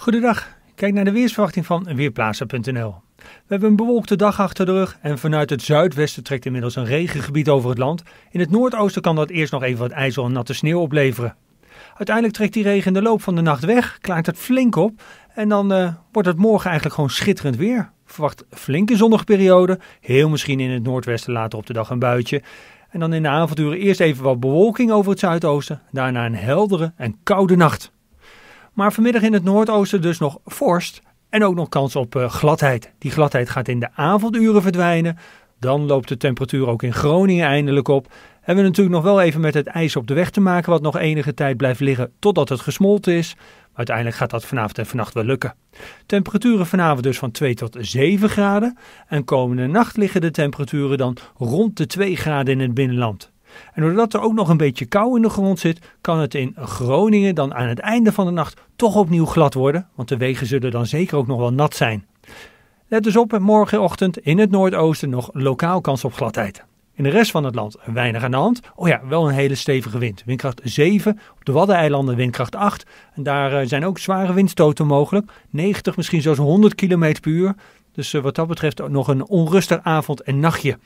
Goedendag, kijk naar de weersverwachting van Weerplaatsen.nl. We hebben een bewolkte dag achter de rug en vanuit het zuidwesten trekt inmiddels een regengebied over het land. In het noordoosten kan dat eerst nog even wat ijzel en natte sneeuw opleveren. Uiteindelijk trekt die regen in de loop van de nacht weg, klaart het flink op en dan eh, wordt het morgen eigenlijk gewoon schitterend weer. Verwacht flinke zonnige periode, heel misschien in het noordwesten later op de dag een buitje. En dan in de avonduren eerst even wat bewolking over het zuidoosten, daarna een heldere en koude nacht. Maar vanmiddag in het noordoosten dus nog vorst en ook nog kans op eh, gladheid. Die gladheid gaat in de avonduren verdwijnen. Dan loopt de temperatuur ook in Groningen eindelijk op. Hebben we natuurlijk nog wel even met het ijs op de weg te maken, wat nog enige tijd blijft liggen totdat het gesmolten is. uiteindelijk gaat dat vanavond en vannacht wel lukken. Temperaturen vanavond dus van 2 tot 7 graden. En komende nacht liggen de temperaturen dan rond de 2 graden in het binnenland. En doordat er ook nog een beetje kou in de grond zit, kan het in Groningen dan aan het einde van de nacht toch opnieuw glad worden, want de wegen zullen dan zeker ook nog wel nat zijn. Let dus op morgenochtend in het noordoosten nog lokaal kans op gladheid. In de rest van het land weinig aan de hand. Oh ja, wel een hele stevige wind. Windkracht 7, op de Waddeneilanden windkracht 8. En daar eh, zijn ook zware windstoten mogelijk. 90, misschien zelfs 100 km per uur. Dus eh, wat dat betreft nog een onrustig avond en nachtje.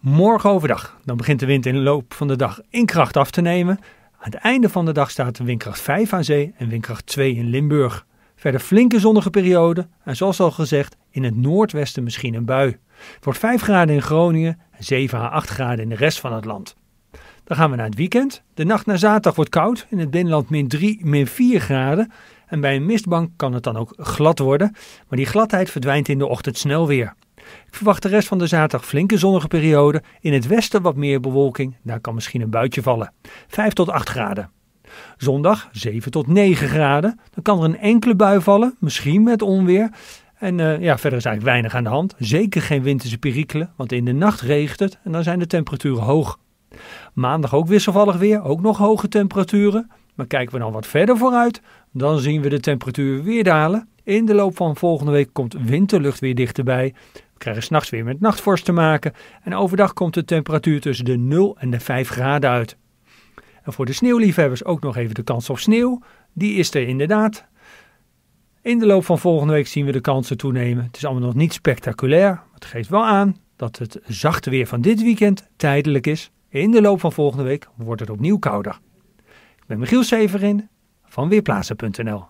Morgen overdag, dan begint de wind in de loop van de dag in kracht af te nemen. Aan het einde van de dag staat windkracht 5 aan zee en windkracht 2 in Limburg. Verder flinke zonnige periode en zoals al gezegd in het noordwesten misschien een bui. Het wordt 5 graden in Groningen en 7 à 8 graden in de rest van het land. Dan gaan we naar het weekend. De nacht naar zaterdag wordt koud, in het binnenland min 3, min 4 graden. En bij een mistbank kan het dan ook glad worden, maar die gladheid verdwijnt in de ochtend snel weer. Ik verwacht de rest van de zaterdag flinke zonnige periode. In het westen wat meer bewolking. Daar kan misschien een buitje vallen. 5 tot 8 graden. Zondag 7 tot 9 graden. Dan kan er een enkele bui vallen, misschien met onweer. En eh, ja, verder is eigenlijk weinig aan de hand. Zeker geen winterse perikelen, want in de nacht regent het en dan zijn de temperaturen hoog. Maandag ook wisselvallig weer, ook nog hoge temperaturen. Maar kijken we dan wat verder vooruit, dan zien we de temperatuur weer dalen. In de loop van volgende week komt winterlucht weer dichterbij krijgen s'nachts weer met nachtvorst te maken en overdag komt de temperatuur tussen de 0 en de 5 graden uit. En voor de sneeuwliefhebbers ook nog even de kans op sneeuw. Die is er inderdaad. In de loop van volgende week zien we de kansen toenemen. Het is allemaal nog niet spectaculair, maar het geeft wel aan dat het zachte weer van dit weekend tijdelijk is. In de loop van volgende week wordt het opnieuw kouder. Ik ben Michiel Severin van Weerplaatsen.nl